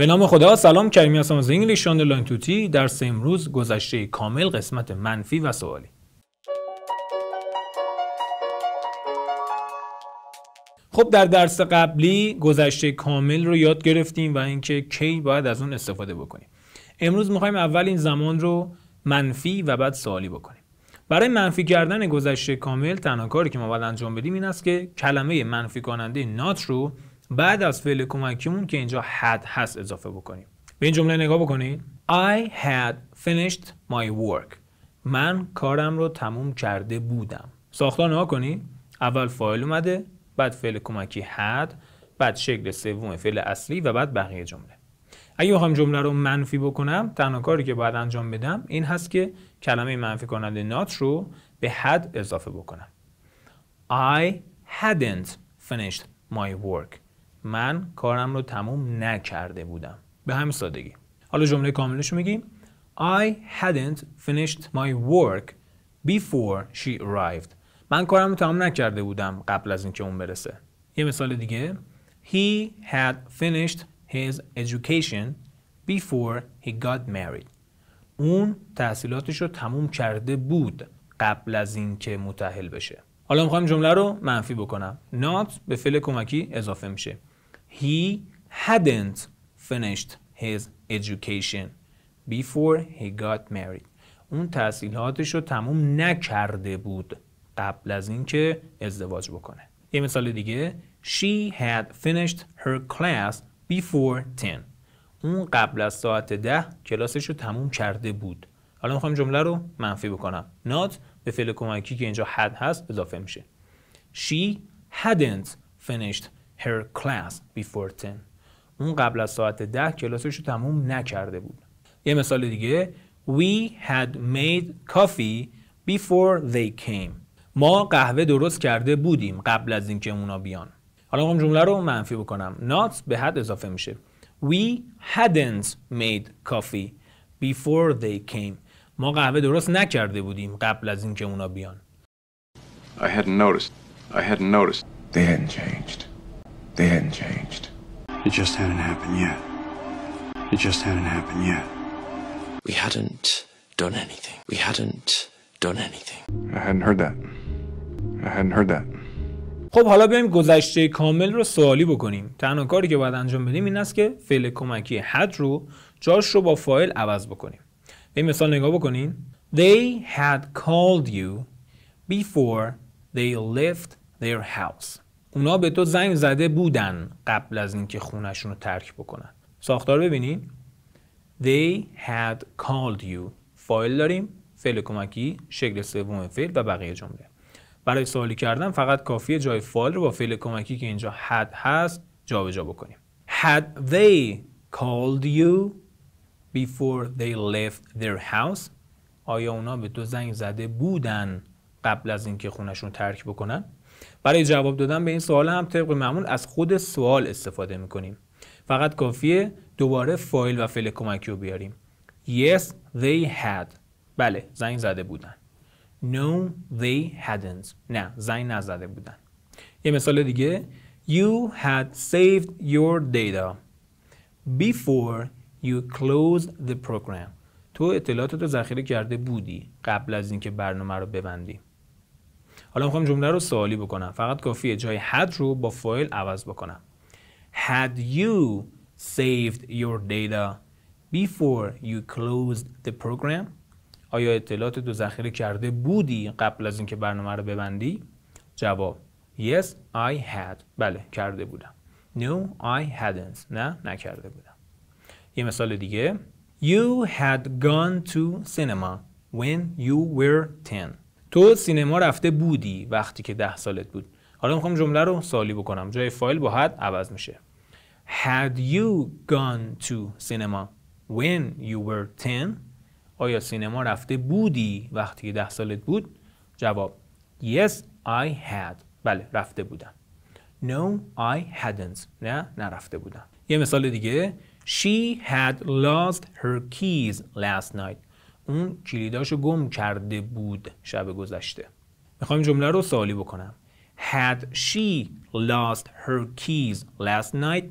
به نام خدا سلام کریمی هستم از انگلیش آندرلاین توتی درس امروز گذشته کامل قسمت منفی و سوالی خب در درس قبلی گذشته کامل رو یاد گرفتیم و اینکه کی باید از اون استفاده بکنیم امروز میخوایم اول این زمان رو منفی و بعد سوالی بکنیم برای منفی کردن گذشته کامل تنها کاری که ما باید انجام بدیم این است که کلمه منفی کننده نات رو بعد از فعل کمکیمون که اینجا had هست اضافه بکنیم به این جمله نگاه بکنید I had finished my work من کارم رو تموم کرده بودم ساختار نها کنید اول فایل اومده بعد فعل کمکی had بعد شکل سوم فعل اصلی و بعد بقیه جمله اگه بخوام جمله رو منفی بکنم تنها کاری که باید انجام بدم این هست که کلمه منفی کننده not رو به had اضافه بکنم I hadn't finished my work من کارم رو تموم نکرده بودم به همین سادگی حالا جمله کاملش رو میگیم I hadn't finished my work before she arrived من کارم رو تموم نکرده بودم قبل از اینکه اون برسه یه مثال دیگه He had finished his education before he got married اون تحصیلاتش رو تموم کرده بود قبل از اینکه متحل بشه حالا میخوام جمله رو منفی بکنم not به فعل کمکی اضافه میشه He hadn't finished his education before he got married. اون تحصیلاتش رو تموم نکرده بود قبل از اینکه ازدواج بکنه. یه مثال دیگه She had finished her class before 10. اون قبل از ساعت ده کلاسش رو تموم کرده بود. حالا میخوام جمله رو منفی بکنم. Not به فعل کمکی که اینجا had هست اضافه میشه. She hadn't finished her class before 10 اون قبل از ساعت ده کلاسش رو تموم نکرده بود یه مثال دیگه We had made coffee before they came ما قهوه درست کرده بودیم قبل از اینکه اونا بیان حالا میخوام جمله رو منفی بکنم not به حد اضافه میشه We hadn't made coffee before they came ما قهوه درست نکرده بودیم قبل از اینکه اونا بیان I hadn't noticed I hadn't noticed They hadn't changed They hadn't changed. It just hadn't happened yet. It just hadn't happened yet. We hadn't done anything. We hadn't done anything. I hadn't heard that. I hadn't heard that. خب حالا بیایم گذشته کامل رو سوالی بکنیم تنها کاری که باید انجام بدیم این است که فعل کمکی had رو جاش رو با فایل عوض بکنیم به مثال نگاه بکنین They had called you before they left their house اونا به تو زنگ زده بودن قبل از اینکه خونشون رو ترک بکنن ساختار ببینیم They had called you فایل داریم فعل کمکی شکل سوم فعل و بقیه جمله برای سوالی کردن فقط کافیه جای فایل رو با فعل کمکی که اینجا had هست جابجا بکنیم Had they called you before they left their house آیا اونا به تو زنگ زده بودن قبل از اینکه خونشون ترک بکنن برای جواب دادن به این سوال هم طبق معمول از خود سوال استفاده میکنیم فقط کافیه دوباره فایل و فعل کمکی رو بیاریم Yes, they had بله زنگ زده بودن No, they hadn't نه زنگ نزده بودن یه مثال دیگه You had saved your data before you closed the program تو اطلاعات رو ذخیره کرده بودی قبل از اینکه برنامه رو ببندیم. حالا میخوام جمله رو سوالی بکنم فقط کافیه جای had رو با فایل عوض بکنم had you saved your data before you closed the program آیا اطلاعات تو ذخیره کرده بودی قبل از اینکه برنامه رو ببندی جواب yes i had بله کرده بودم no i hadn't نه نکرده بودم یه مثال دیگه You had gone to cinema when you were 10. تو سینما رفته بودی وقتی که ده سالت بود حالا میخوام جمله رو سالی بکنم جای فایل با حد عوض میشه Had you gone to cinema when you were 10? آیا سینما رفته بودی وقتی که ده سالت بود؟ جواب Yes, I had. بله رفته بودم. No, I hadn't. نه نرفته بودم. یه مثال دیگه She had lost her keys last night. اون کلیداشو گم کرده بود شب گذشته میخوام جمله رو سوالی بکنم Had she lost her keys last night?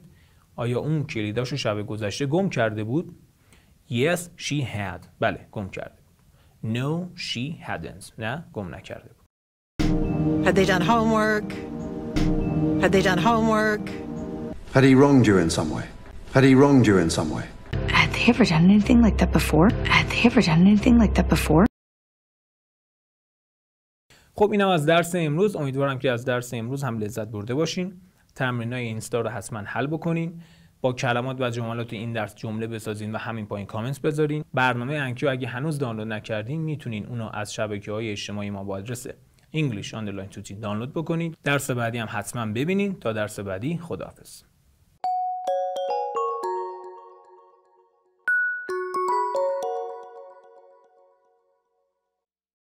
آیا اون کلیداشو شب گذشته گم کرده بود؟ Yes, she had. بله، گم کرده بود. No, she hadn't. نه، گم نکرده بود. Had they done homework? Had they done homework? Had he wronged you in some way? Had he wronged you in some way? ever done anything like that before? ever done anything like that before? خب اینم از درس امروز امیدوارم که از درس امروز هم لذت برده باشین تمرین های اینستا رو حتما حل بکنین با کلمات و جملات این درس جمله بسازین و همین پایین کامنت بذارین برنامه انکیو اگه هنوز دانلود نکردین میتونین اونو از شبکه های اجتماعی ما با آدرس انگلیش آنلاین توتی دانلود بکنین درس بعدی هم حتما ببینین تا درس بعدی خداحافظ